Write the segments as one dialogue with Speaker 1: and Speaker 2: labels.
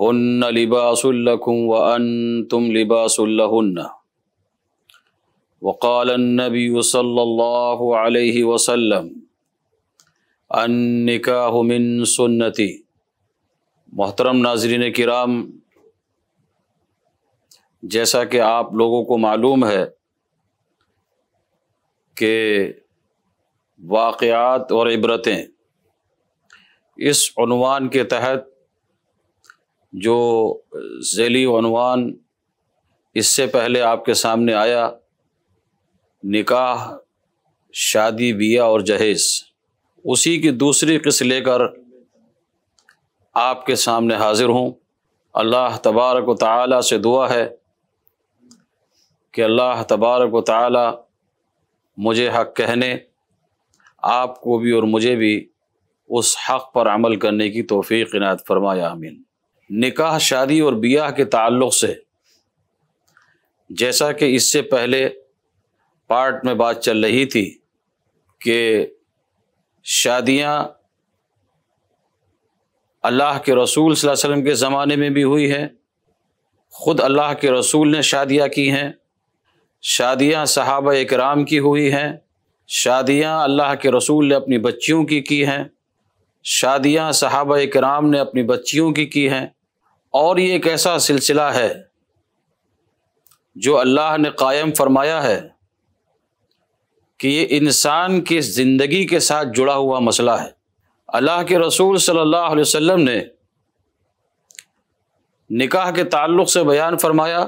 Speaker 1: हन्न लिबासुल्लकुम व वक़ाल नबी सल्लल्लाहु अलैहि मोहतरम नाजरीन किराम जैसा कि आप लोगों को मालूम है कि वाक़ात और इबरतें इस उनवान के तहत जो झैली वनवान इससे पहले आपके सामने आया निकाह शादी बिया और जहेज उसी की दूसरी किस्त लेकर आपके सामने हाजिर हूँ अल्लाह तबारक ताली से दुआ है कि अल्लाह तबारक ताली मुझे हक कहने आपको भी और मुझे भी उस हक़ पर अमल करने की तोफ़ी इनायत फरमाया आमीन निकाह शादी और बियाह के ताल्लुक से जैसा कि इससे पहले पार्ट में बात चल रही थी कि शादियाँ अल्लाह के रसूल वसल्लम के ज़माने में भी हुई हैं ख़ुद अल्लाह के रसूल ने शादियाँ की हैं शादियाँ सहाबा कराम की हुई हैं शादियाँ अल्लाह के रसूल ने अपनी बच्चियों की की हैं शादियाँ सहाबा कराम ने अपनी बच्चियों की की हैं और ये एक ऐसा सिलसिला है जो अल्लाह ने कायम फरमाया है कि ये इंसान की ज़िंदगी के साथ जुड़ा हुआ मसला है अल्लाह के रसूल सल्लल्लाहु अलैहि वसल्लम ने निकाह के ताल्लुक़ से बयान फरमाया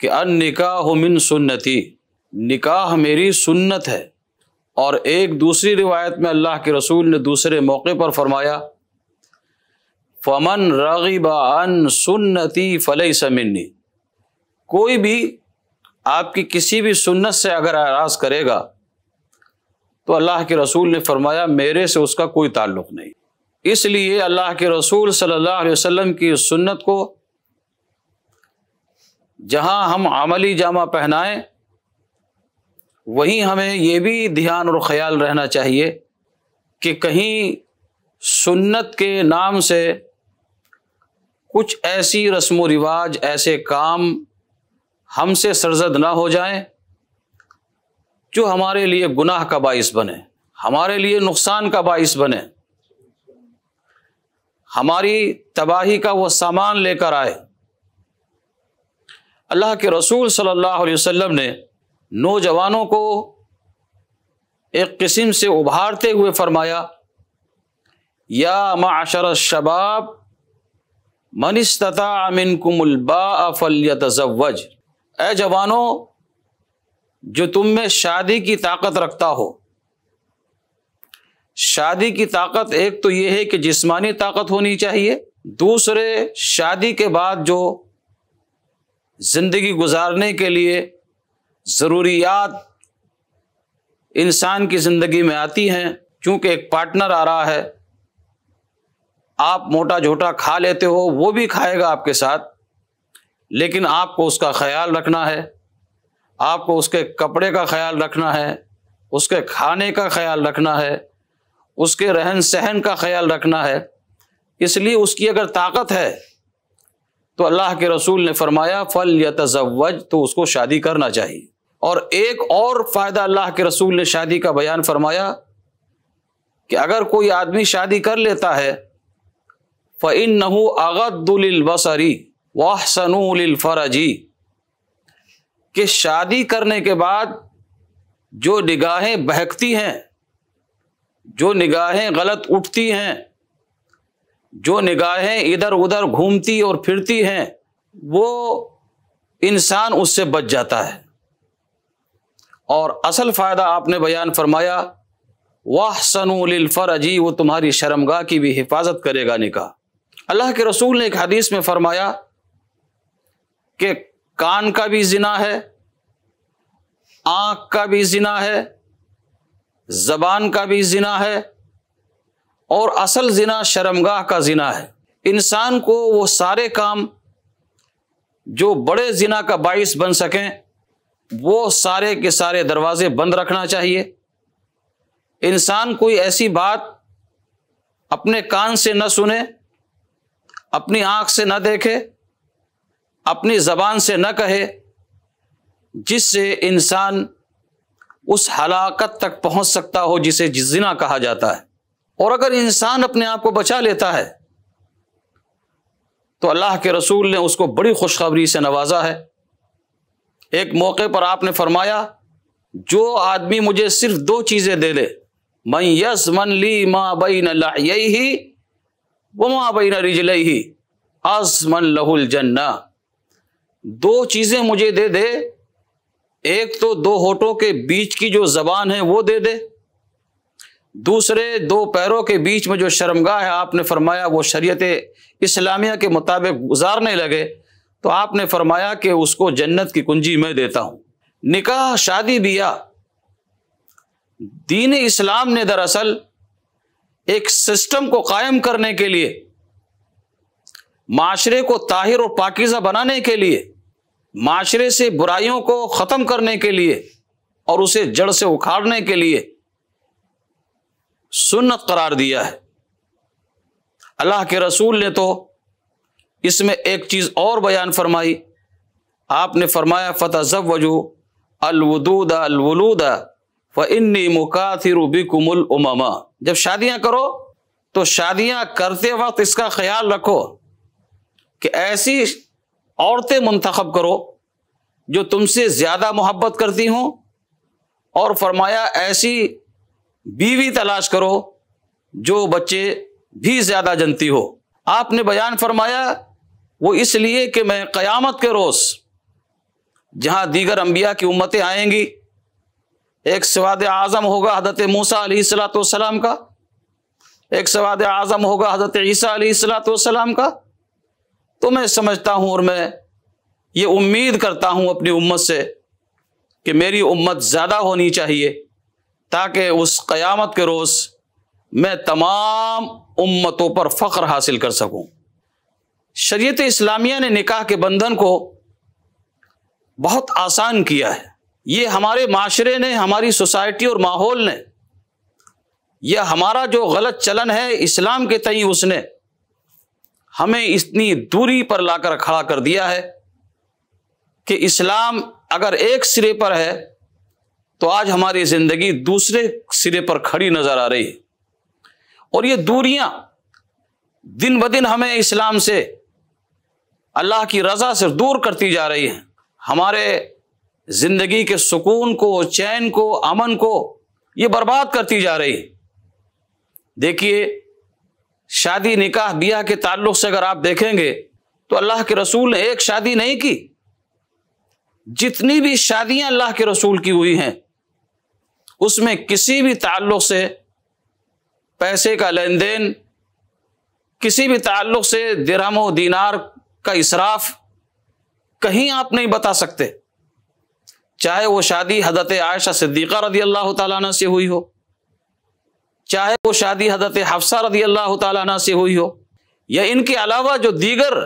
Speaker 1: कि अन निकाह मिन सुन्नति निकाह मेरी सुन्नत है और एक दूसरी रिवायत में अल्लाह के रसूल ने दूसरे मौके पर फरमाया फमन अन सुन्नति फ़लई समिन्नी कोई भी आपकी किसी भी सुन्नत से अगर आराज करेगा तो अल्लाह के रसूल ने फरमाया मेरे से उसका कोई ताल्लुक नहीं इसलिए अल्लाह के रसूल सल्लल्लाहु अलैहि वसल्लम की सुन्नत को जहां हम अमली जामा पहनाएं वहीं हमें ये भी ध्यान और ख्याल रहना चाहिए कि कहीं सुन्नत के नाम से कुछ ऐसी रस्म व रिवाज ऐसे काम हमसे सरजद ना हो जाएं जो हमारे लिए गुनाह का बाइस बने हमारे लिए नुकसान का बाइस बने हमारी तबाही का वो सामान लेकर आए अल्लाह के रसूल सल्लल्लाहु अलैहि वसल्लम ने नौजवानों को एक किस्म से उभारते हुए फरमाया या माशर शबाब मनिस्ततामिन कुमुलबाफलतवज ए जवानों जो तुम में शादी की ताकत रखता हो शादी की ताकत एक तो ये है कि जिस्मानी ताकत होनी चाहिए दूसरे शादी के बाद जो ज़िंदगी गुजारने के लिए ज़रूरियात इंसान की ज़िंदगी में आती हैं क्योंकि एक पार्टनर आ रहा है आप मोटा झोटा खा लेते हो वो भी खाएगा आपके साथ लेकिन आपको उसका ख्याल रखना है आपको उसके कपड़े का ख्याल रखना है उसके खाने का ख्याल रखना है उसके रहन सहन का ख्याल रखना है इसलिए उसकी अगर ताकत है तो अल्लाह के रसूल ने फरमाया फल या तजवज तो उसको शादी करना चाहिए और एक और फ़ायदा अल्लाह के रसूल ने शादी का बयान फरमाया कि अगर कोई आदमी शादी कर लेता है फ़िन नहू अगदुलबसरी वाह सनूलफरजी कि शादी करने के बाद जो निगाहें बहकती हैं जो निगाहें गलत उठती हैं जो निगाहें इधर उधर घूमती और फिरती हैं वो इंसान उससे बच जाता है और असल फ़ायदा आपने बयान फरमाया वाह सनूलफर अजी वो तुम्हारी शर्मगाह की भी हिफाजत करेगा निकाह अल्लाह के रसूल ने एक हदीस में फरमाया कि कान का भी जिना है आँख का भी जिना है जबान का भी जिना है और असल जिना शर्मगाह का जिना है इंसान को वो सारे काम जो बड़े जिना का बाइस बन सकें वो सारे के सारे दरवाजे बंद रखना चाहिए इंसान कोई ऐसी बात अपने कान से न सुने अपनी आंख से न देखे अपनी ज़बान से न कहे जिससे इंसान उस हलाकत तक पहुंच सकता हो जिसे जिना कहा जाता है और अगर इंसान अपने आप को बचा लेता है तो अल्लाह के रसूल ने उसको बड़ी खुशखबरी से नवाजा है एक मौके पर आपने फरमाया जो आदमी मुझे सिर्फ दो चीज़ें दे दे मैं यस मन ली माँ बई नही वमा बिन रिजल ही आसमन लहुल जन्ना दो चीज़ें मुझे दे दे एक तो दो होठों के बीच की जो जबान है वो दे दे दूसरे दो पैरों के बीच में जो शर्मगा है आपने फरमाया वो शरीयत इस्लामिया के मुताबिक गुजारने लगे तो आपने फरमाया कि उसको जन्नत की कुंजी मैं देता हूं निकाह शादी बिया दीन इस्लाम ने दरअसल एक सिस्टम को कायम करने के लिए माशरे को ताहिर और पाकिज़ा बनाने के लिए माशरे से बुराइयों को ख़त्म करने के लिए और उसे जड़ से उखाड़ने के लिए सुन्नत करार दिया है अल्लाह के रसूल ने तो इसमें एक चीज़ और बयान फरमाई आपने फरमाया फ़तः जब वजू अलवदूद अलवलूदा फ़न्नी मुकातिर बिकुमुल उमामा जब शादियां करो तो शादियां करते वक्त इसका ख्याल रखो कि ऐसी औरतें मंतखब करो जो तुमसे ज़्यादा मोहब्बत करती हों और फरमाया ऐसी बीवी तलाश करो जो बच्चे भी ज़्यादा जनती हो आपने बयान फरमाया वो इसलिए कि मैं क़यामत के रोज़ जहाँ दीगर अम्बिया की उम्मतें आएंगी एक सवाद आज़म होगा हजरत मूसा सलाम का एक सवाद आज़म होगा हजरत ईसा सलाम का तो मैं समझता हूँ और मैं ये उम्मीद करता हूँ अपनी उम्मत से कि मेरी उम्मत ज़्यादा होनी चाहिए ताकि उस क़यामत के रोज़ मैं तमाम उम्मतों पर फ़ख्र हासिल कर सकूँ शरीत इस्लामिया ने निकाह के बंधन को बहुत आसान किया है ये हमारे माशरे ने हमारी सोसाइटी और माहौल ने यह हमारा जो गलत चलन है इस्लाम के तई उसने हमें इतनी दूरी पर लाकर खड़ा कर दिया है कि इस्लाम अगर एक सिरे पर है तो आज हमारी ज़िंदगी दूसरे सिरे पर खड़ी नज़र आ रही है और ये दूरियां दिन ब दिन हमें इस्लाम से अल्लाह की रज़ा से दूर करती जा रही हैं हमारे जिंदगी के सुकून को चैन को अमन को ये बर्बाद करती जा रही देखिए शादी निकाह बिया के ताल्लुक से अगर आप देखेंगे तो अल्लाह के रसूल ने एक शादी नहीं की जितनी भी शादियां अल्लाह के रसूल की हुई हैं उसमें किसी भी ताल्लुक से पैसे का लेन देन किसी भी ताल्लुक से दिरहम दीनार का इसराफ कहीं आप नहीं बता सकते चाहे वो शादी हजरत आयशा सिद्दीक़ा रदी अल्लाह तला से हुई हो चाहे वो शादी हजरत हफ्सा रदी अल्लाह तला से हुई हो या इनके अलावा जो दीगर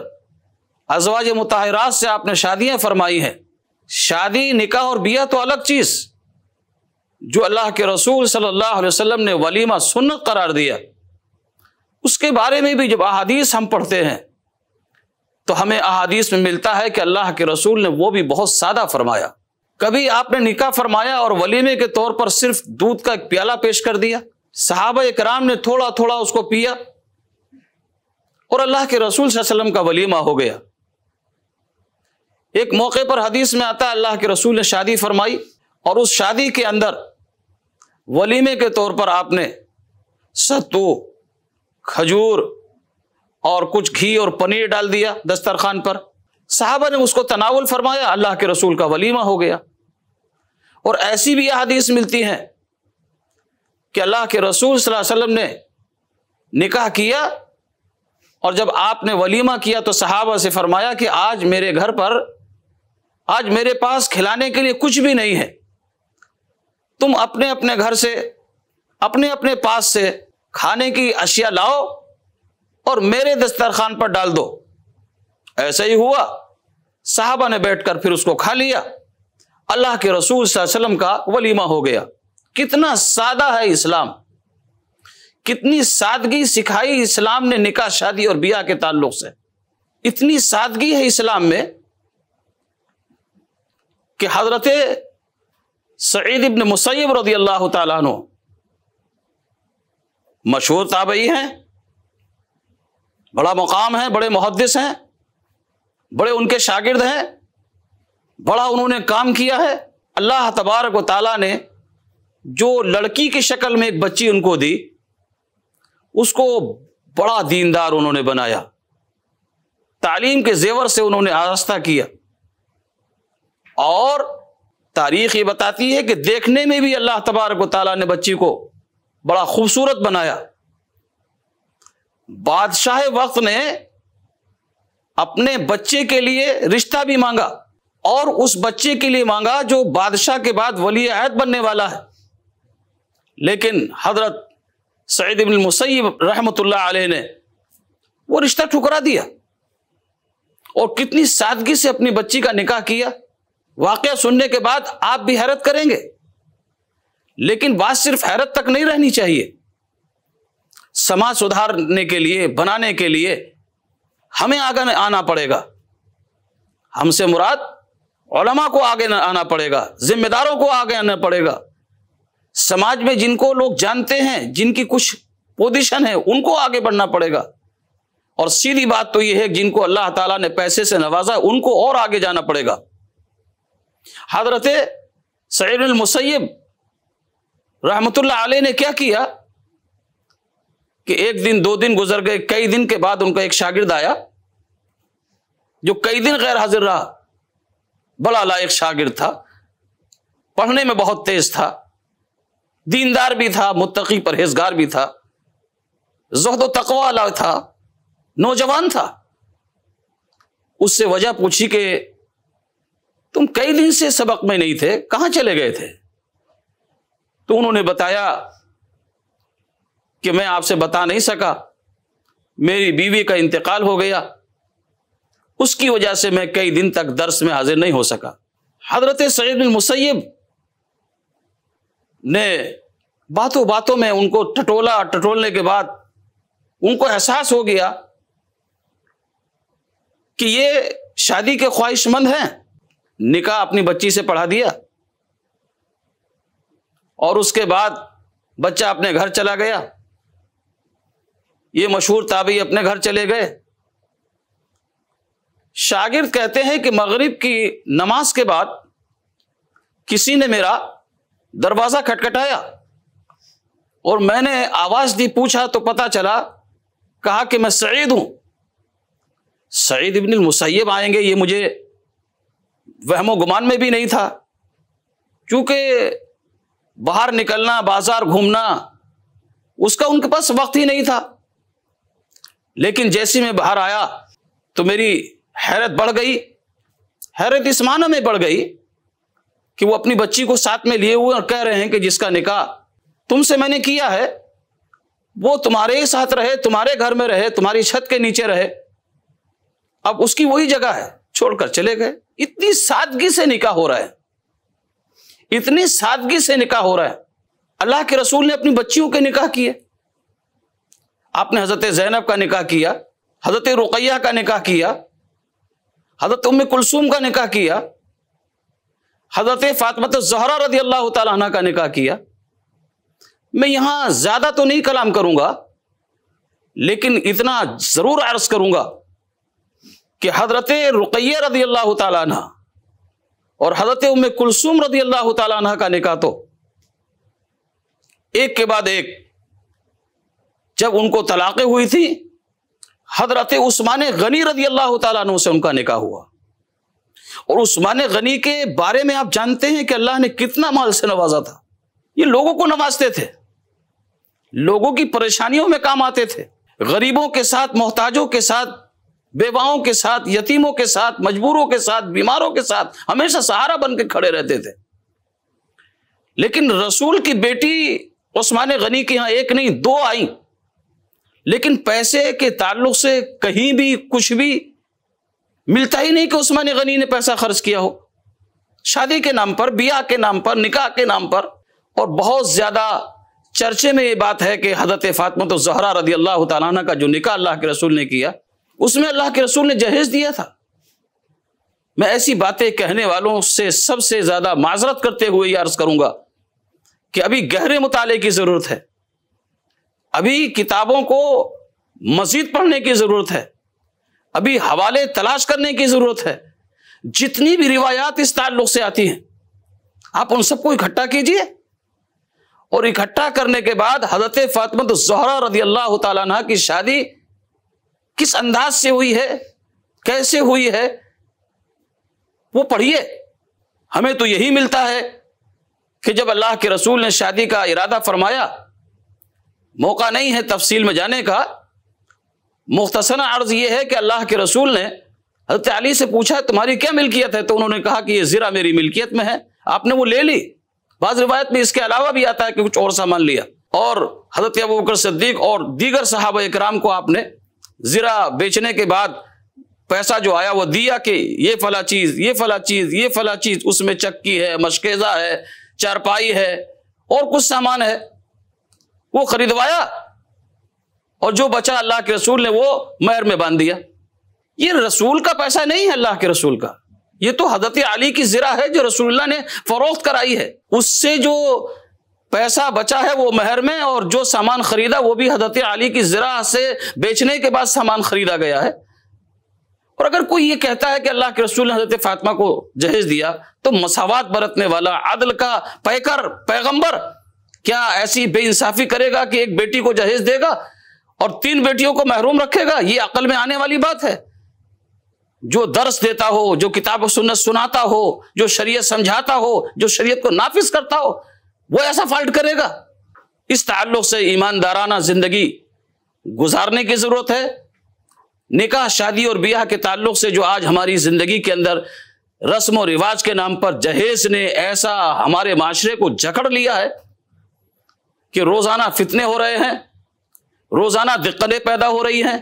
Speaker 1: अजवाज मतहरात से आपने शादियाँ फरमाई हैं शादी निकाह और बिया तो अलग चीज़ जो अल्लाह के रसूल सल्लल्लाहु अलैहि वसल्लम ने वलीमा सुन्नत करार दिया उसके बारे में भी जब अहादीस हम पढ़ते हैं तो हमें अहादीस में मिलता है कि अल्लाह के रसूल ने वो भी बहुत सादा फरमाया कभी आपने निका फरमाया और वलीमे के तौर पर सिर्फ दूध का एक प्याला पेश कर दिया साहब इकराम ने थोड़ा थोड़ा उसको पिया और अल्लाह के रसूल सल्लम का वलीमा हो गया एक मौके पर हदीस में आता है अल्लाह के रसूल ने शादी फरमाई और उस शादी के अंदर वलीमे के तौर पर आपने सत्तू खजूर और कुछ घी और पनीर डाल दिया दस्तरखान पर साहबा ने उसको तनावल फरमाया अल्लाह के रसूल का वलीमा हो गया और ऐसी भी अदीस मिलती हैं कि अल्लाह के रसूल वसल्लम ने निकाह किया और जब आपने वलीमा किया तो सहाबा से फरमाया कि आज मेरे घर पर आज मेरे पास खिलाने के लिए कुछ भी नहीं है तुम अपने अपने घर से अपने अपने पास से खाने की अशिया लाओ और मेरे दस्तरखान पर डाल दो ऐसा ही हुआ साहबा ने बैठकर फिर उसको खा लिया अल्लाह के रसूल वसल्लम का वलीमा हो गया कितना सादा है इस्लाम कितनी सादगी सिखाई इस्लाम ने निकाह शादी और बिया के ताल्लुक से इतनी सादगी है इस्लाम में कि हजरत सईद इब्न मुसैब रदी अल्लाह तु मशहूर ताबई हैं बड़ा मुकाम है बड़े मुहदस हैं बड़े उनके शागिर्द हैं बड़ा उन्होंने काम किया है अल्लाह तबारक व ताला ने जो लड़की की शक्ल में एक बच्ची उनको दी उसको बड़ा दीनदार उन्होंने बनाया तालीम के जेवर से उन्होंने आरस्ता किया और तारीख ये बताती है कि देखने में भी अल्लाह तबारक ताला ने बच्ची को बड़ा खूबसूरत बनाया बादशाह वक्त ने अपने बच्चे के लिए रिश्ता भी मांगा और उस बच्चे के लिए मांगा जो बादशाह के बाद वली आयत बनने वाला है लेकिन हजरत सईद इब्न मुसैब रहमतुल्लाह अलैह ने वो रिश्ता ठुकरा दिया और कितनी सादगी से अपनी बच्ची का निकाह किया वाक्य सुनने के बाद आप भी हैरत करेंगे लेकिन बात सिर्फ हैरत तक नहीं रहनी चाहिए समाज सुधारने के लिए बनाने के लिए हमें आगे आना पड़ेगा हमसे मुराद ओलमा को आगे आना पड़ेगा जिम्मेदारों को आगे आना पड़ेगा समाज में जिनको लोग जानते हैं जिनकी कुछ पोजिशन है उनको आगे बढ़ना पड़ेगा और सीधी बात तो यह है जिनको अल्लाह ताला ने पैसे से नवाजा उनको और आगे जाना पड़ेगा हजरत सैरमसैब आल ने क्या किया कि एक दिन दो दिन गुजर गए कई दिन के बाद उनका एक शागिर्द आया जो कई दिन गैर हाजिर रहा बड़ा लायक शागिर्द था पढ़ने में बहुत तेज था दीनदार भी था मुत्तकी परहेजगार भी था जहद तकवा वाला था नौजवान था उससे वजह पूछी कि तुम कई दिन से सबक में नहीं थे कहां चले गए थे तो उन्होंने बताया कि मैं आपसे बता नहीं सका मेरी बीवी का इंतकाल हो गया उसकी वजह से मैं कई दिन तक दर्स में हाजिर नहीं हो सका हजरत सैद बिन मुसैब ने बातों बातों में उनको टटोला टटोलने के बाद उनको एहसास हो गया कि ये शादी के ख्वाहिशमंद हैं निकाह अपनी बच्ची से पढ़ा दिया और उसके बाद बच्चा अपने घर चला गया ये मशहूर ताबी अपने घर चले गए शागिर्द कहते हैं कि मगरिब की नमाज के बाद किसी ने मेरा दरवाज़ा खटखटाया और मैंने आवाज़ दी पूछा तो पता चला कहा कि मैं सईद हूं सईद इबन मुसैब आएंगे ये मुझे वहमो गुमान में भी नहीं था क्योंकि बाहर निकलना बाजार घूमना उसका उनके पास वक्त ही नहीं था लेकिन जैसी मैं बाहर आया तो मेरी हैरत बढ़ गई हैरत इस माना में बढ़ गई कि वो अपनी बच्ची को साथ में लिए हुए और कह रहे हैं कि जिसका निकाह तुमसे मैंने किया है वो तुम्हारे ही साथ रहे तुम्हारे घर में रहे तुम्हारी छत के नीचे रहे अब उसकी वही जगह है छोड़कर चले गए इतनी सादगी से निकाह हो रहा है इतनी सादगी से निकाह हो रहा है अल्लाह के रसूल ने अपनी बच्चियों के निकाह किए आपने हज़रत ज़ैनब का निकाह किया हज़रत रुकैया का निकाह किया हज़रत उम्म कुलसूम का निकाह किया हज़रत फ़ातमत जहरा रदी अल्लाह तला का निकाह किया मैं यहां ज़्यादा तो नहीं कलाम करूंगा लेकिन इतना ज़रूर अर्ज़ करूंगा कि हज़रत रुकैया रदी अल्लाह तला और हज़रत उम कुलसूम रदी अल्लाह तला का निकाह तो एक के बाद एक जब उनको तलाक़ें हुई थी हजरत उस्मान गनी रदी अल्लाह तु से उनका निका हुआ और उस्मान गनी के बारे में आप जानते हैं कि अल्लाह ने कितना माल से नवाजा था ये लोगों को नवाजते थे लोगों की परेशानियों में काम आते थे गरीबों के साथ मोहताजों के साथ बेवाओं के साथ यतीमों के साथ मजबूरों के साथ बीमारों के साथ हमेशा सहारा बन के खड़े रहते थे लेकिन रसूल की बेटी उस्मान गनी के यहाँ एक नहीं दो आई लेकिन पैसे के ताल्लुक से कहीं भी कुछ भी मिलता ही नहीं कि उस्मान गनी ने पैसा खर्च किया हो शादी के नाम पर बिया के नाम पर निकाह के नाम पर और बहुत ज़्यादा चर्चे में ये बात है कि हजरत फातमत तो जहरा रदी अल्लाह तला का जो निकाह अल्लाह के रसूल ने किया उसमें अल्लाह के रसूल ने जहेज दिया था मैं ऐसी बातें कहने वालों से सबसे ज़्यादा माजरत करते हुए यह अर्ज़ करूंगा कि अभी गहरे मुताले की ज़रूरत है अभी किताबों को मजीद पढ़ने की ज़रूरत है अभी हवाले तलाश करने की ज़रूरत है जितनी भी रिवायात इस ताल्लुक से आती हैं आप उन सबको इकट्ठा कीजिए और इकट्ठा करने के बाद हजरत फातमत तो जहरा रदी अल्लाह तह की शादी किस अंदाज से हुई है कैसे हुई है वो पढ़िए हमें तो यही मिलता है कि जब अल्लाह के रसूल ने शादी का इरादा फरमाया मौका नहीं है तफसील में जाने का मुख्तसना अर्ज यह है कि अल्लाह के रसूल ने हजरत अली से पूछा तुम्हारी क्या मिल्कियत है तो उन्होंने कहा कि ये ज़रा मेरी मिल्कियत में है आपने वो ले ली बाज़ रिवायत में इसके अलावा भी आता है कि कुछ और सामान लिया और हजरत अबू बकर सद्दीक और दीगर साहब इकराम को आपने ज़रा बेचने के बाद पैसा जो आया वो दिया कि ये फला चीज़ ये फला चीज़ ये फला चीज़ उसमें चक्की है मशकेज़ा है चारपाई है और कुछ सामान है वो खरीदवाया और जो बचा अल्लाह के रसूल ने वो महर में बांध दिया ये रसूल का पैसा नहीं है अल्लाह के रसूल का ये तो हजरत अली की जरा है जो रसूलुल्लाह ने फरोख्त कराई है उससे जो पैसा बचा है वो महर में और जो सामान खरीदा वो भी हजरत अली की जरा से बेचने के बाद सामान खरीदा गया है और अगर कोई ये कहता है कि अल्लाह के रसूल ने हजरत फातिमा को जहेज दिया तो मसावत बरतने वाला आदल का पैकर पैगंबर क्या ऐसी बेइंसाफी करेगा कि एक बेटी को जहेज देगा और तीन बेटियों को महरूम रखेगा ये अकल में आने वाली बात है जो दर्श देता हो जो किताब सुनत सुनाता हो जो शरीयत समझाता हो जो शरीयत को नाफिज करता हो वो ऐसा फाल्ट करेगा इस ताल्लुक से ईमानदाराना जिंदगी गुजारने की ज़रूरत है निकाह शादी और ब्याह के ताल्लुक से जो आज हमारी ज़िंदगी के अंदर रस्म और रिवाज के नाम पर जहेज ने ऐसा हमारे माशरे को जकड़ लिया है कि रोज़ाना फितने हो रहे हैं रोज़ाना दिक्कतें पैदा हो रही हैं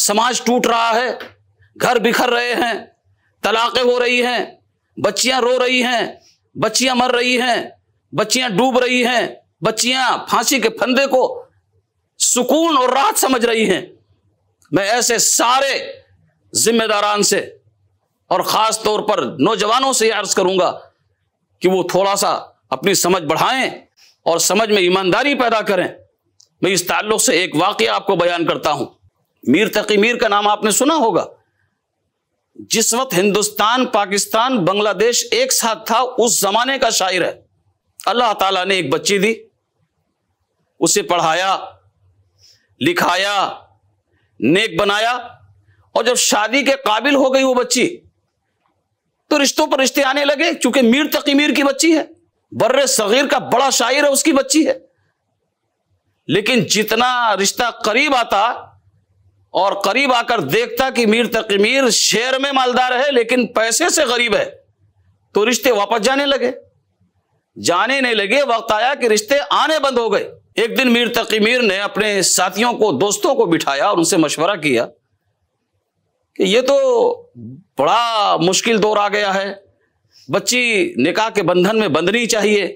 Speaker 1: समाज टूट रहा है घर बिखर रहे हैं तलाक़ें हो रही हैं बच्चियां रो रही हैं बच्चियां मर रही हैं बच्चियां डूब रही हैं बच्चियां फांसी के फंदे को सुकून और राहत समझ रही हैं मैं ऐसे सारे जिम्मेदारान से और ख़ास तौर पर नौजवानों से अर्ज़ करूंगा कि वो थोड़ा सा अपनी समझ बढ़ाएं और समझ में ईमानदारी पैदा करें मैं इस ताल्लुक से एक वाक्य आपको बयान करता हूं मीर तकी मीर का नाम आपने सुना होगा जिस वक्त हिंदुस्तान पाकिस्तान बांग्लादेश एक साथ था उस जमाने का शायर है अल्लाह ताला ने एक बच्ची दी उसे पढ़ाया लिखाया नेक बनाया और जब शादी के काबिल हो गई वो बच्ची तो रिश्तों पर रिश्ते आने लगे क्योंकि मीर तकी मीर की बच्ची है बर्र सगीर का बड़ा शायर है उसकी बच्ची है लेकिन जितना रिश्ता करीब आता और करीब आकर देखता कि मीर तकमीर शेर में मालदार है लेकिन पैसे से गरीब है तो रिश्ते वापस जाने लगे जाने नहीं लगे वक्त आया कि रिश्ते आने बंद हो गए एक दिन मीर तकीमीर ने अपने साथियों को दोस्तों को बिठाया और उनसे मशवरा किया कि ये तो बड़ा मुश्किल दौर आ गया है बच्ची निकाह के बंधन में बंधनी चाहिए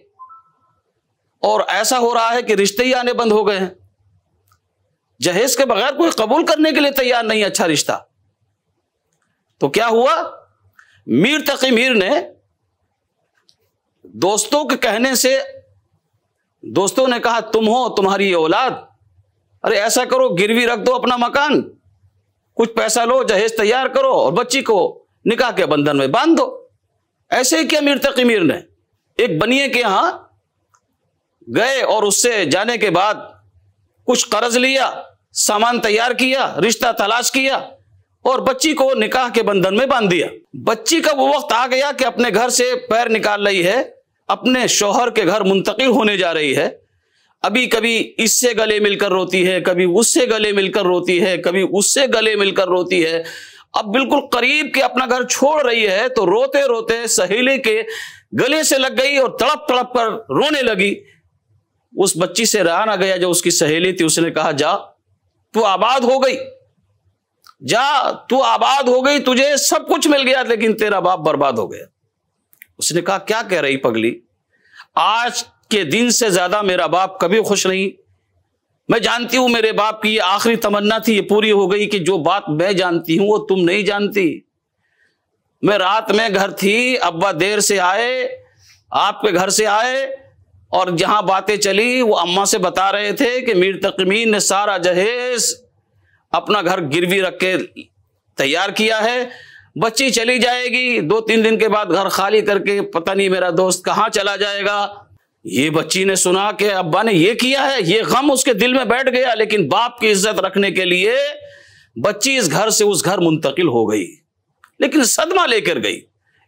Speaker 1: और ऐसा हो रहा है कि रिश्ते ही आने बंद हो गए हैं जहेज के बगैर कोई कबूल करने के लिए तैयार नहीं अच्छा रिश्ता तो क्या हुआ मीर तकी मीर ने दोस्तों के कहने से दोस्तों ने कहा तुम हो तुम्हारी ये औलाद अरे ऐसा करो गिरवी रख दो अपना मकान कुछ पैसा लो जहेज तैयार करो और बच्ची को निकाह के बंधन में बांध दो ऐसे ही क्या मीर तकी मीर ने एक बनिए के यहां गए और उससे जाने के बाद कुछ कर्ज लिया सामान तैयार किया रिश्ता तलाश किया और बच्ची को निकाह के बंधन में बांध दिया बच्ची का वो वक्त आ गया कि अपने घर से पैर निकाल रही है अपने शोहर के घर मुंतकिल होने जा रही है अभी कभी इससे गले मिलकर रोती है कभी उससे गले मिलकर रोती है कभी उससे गले मिलकर रोती है अब बिल्कुल करीब के अपना घर छोड़ रही है तो रोते रोते सहेली के गले से लग गई और तड़प तड़प कर रोने लगी उस बच्ची से रहा ना गया जो उसकी सहेली थी उसने कहा जा तू आबाद हो गई जा तू आबाद हो गई तुझे सब कुछ मिल गया लेकिन तेरा बाप बर्बाद हो गया उसने कहा क्या कह रही पगली आज के दिन से ज्यादा मेरा बाप कभी खुश नहीं मैं जानती हूं मेरे बाप की ये आखिरी तमन्ना थी ये पूरी हो गई कि जो बात मैं जानती हूं वो तुम नहीं जानती मैं रात में घर थी अब्बा देर से आए आपके घर से आए और जहां बातें चली वो अम्मा से बता रहे थे कि मीर तकमीन ने सारा जहेज अपना घर गिरवी रख के तैयार किया है बच्ची चली जाएगी दो तीन दिन के बाद घर खाली करके पता नहीं मेरा दोस्त कहाँ चला जाएगा ये बच्ची ने सुना कि अब्बा ने ये किया है ये गम उसके दिल में बैठ गया लेकिन बाप की इज्जत रखने के लिए बच्ची इस घर से उस घर मुंतकिल हो गई लेकिन सदमा लेकर गई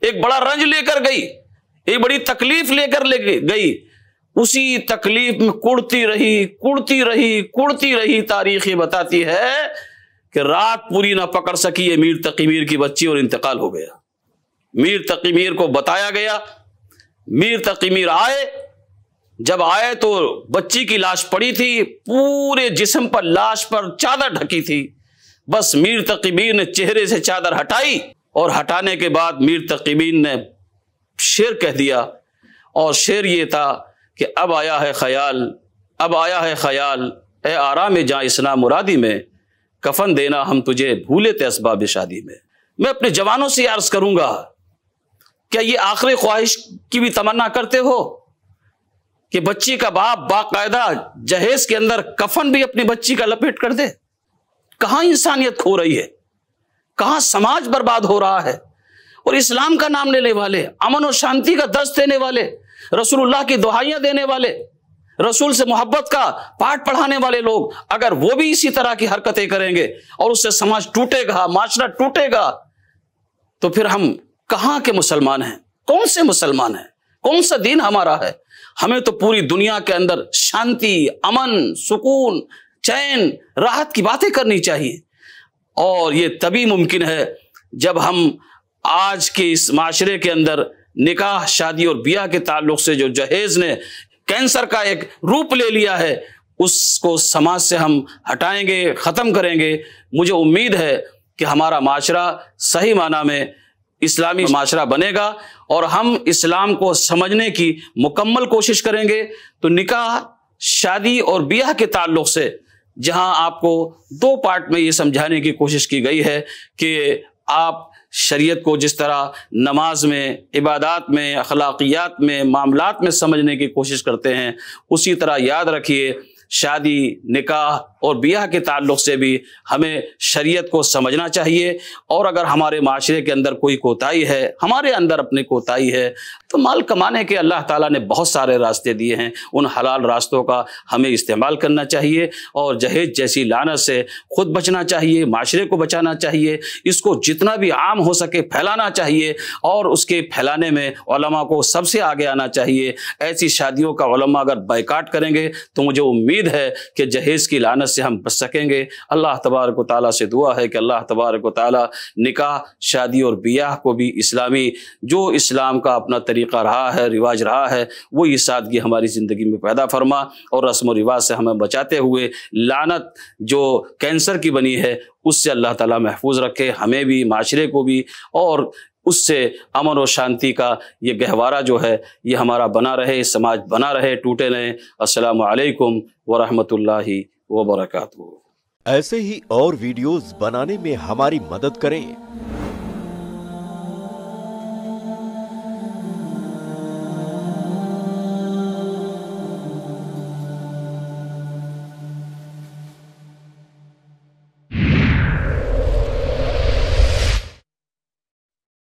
Speaker 1: एक बड़ा रंज लेकर गई एक बड़ी तकलीफ लेकर ले गई उसी तकलीफ में कुड़ती रही कुड़ती रही कुड़ती रही तारीख ये बताती है कि रात पूरी ना पकड़ सकी ये मीर तकीमीर की बच्ची और इंतकाल हो गया मीर तकीमीर को बताया गया मीर तकीमीर आए जब आए तो बच्ची की लाश पड़ी थी पूरे जिस्म पर लाश पर चादर ढकी थी बस मीर तकीबीर ने चेहरे से चादर हटाई और हटाने के बाद मीर तकबीर ने शेर कह दिया और शेर ये था कि अब आया है ख्याल अब आया है ख्याल ए आरा में जहाँ इसना मुरादी में कफन देना हम तुझे भूले थे इसबाब शादी में मैं अपने जवानों से अर्ज करूँगा क्या ये आखिरी ख्वाहिश की भी तमन्ना करते हो कि बच्ची का बाप बाकायदा जहेज के अंदर कफन भी अपनी बच्ची का लपेट कर दे कहां इंसानियत खो रही है कहां समाज बर्बाद हो रहा है और इस्लाम का नाम लेने वाले अमन और शांति का दर्श देने वाले रसूलुल्लाह की दुहाइयां देने वाले रसूल से मोहब्बत का पाठ पढ़ाने वाले लोग अगर वो भी इसी तरह की हरकतें करेंगे और उससे समाज टूटेगा माशरा टूटेगा तो फिर हम कहां के मुसलमान हैं कौन से मुसलमान हैं कौन सा दीन हमारा है हमें तो पूरी दुनिया के अंदर शांति अमन सुकून चैन राहत की बातें करनी चाहिए और ये तभी मुमकिन है जब हम आज के इस माशरे के अंदर निकाह शादी और बिया के ताल्लुक से जो जहेज ने कैंसर का एक रूप ले लिया है उसको समाज से हम हटाएंगे ख़त्म करेंगे मुझे उम्मीद है कि हमारा माशरा सही माना में इस्लामी माशरा बनेगा और हम इस्लाम को समझने की मुकम्मल कोशिश करेंगे तो निकाह शादी और ब्याह के ताल्लुक से जहां आपको दो पार्ट में ये समझाने की कोशिश की गई है कि आप शरीयत को जिस तरह नमाज में इबादत में अखलाकियात में मामलात में समझने की कोशिश करते हैं उसी तरह याद रखिए शादी निकाह और ब्याह के ताल्लुक से भी हमें शरीयत को समझना चाहिए और अगर हमारे माशरे के अंदर कोई कोताही है हमारे अंदर अपनी कोताही है तो माल कमाने के अल्लाह ताला ने बहुत सारे रास्ते दिए हैं उन हलाल रास्तों का हमें इस्तेमाल करना चाहिए और जहेज जैसी लानत से खुद बचना चाहिए माशरे को बचाना चाहिए इसको जितना भी आम हो सके फैलाना चाहिए और उसके फैलाने में को सबसे आगे आना चाहिए ऐसी शादियों का अगर बैकाट करेंगे तो मुझे उम्मीद उम्मीद है कि जहेज़ की लानत से हम बच सकेंगे अल्लाह तबारक ताली से दुआ है कि अल्लाह तबारक ताली निकाह शादी और ब्याह को भी इस्लामी जो इस्लाम का अपना तरीक़ा रहा है रिवाज रहा है वो सादगी हमारी ज़िंदगी में पैदा फरमा और रस्म व रिवाज से हमें बचाते हुए लानत जो कैंसर की बनी है उससे अल्लाह ताला महफूज रखे हमें भी माशरे को भी और उससे अमन और शांति का ये गहवारा जो है ये हमारा बना रहे समाज बना रहे टूटे नहीं असलकम वरहमल वरकत ऐसे ही और वीडियोस बनाने में हमारी मदद करें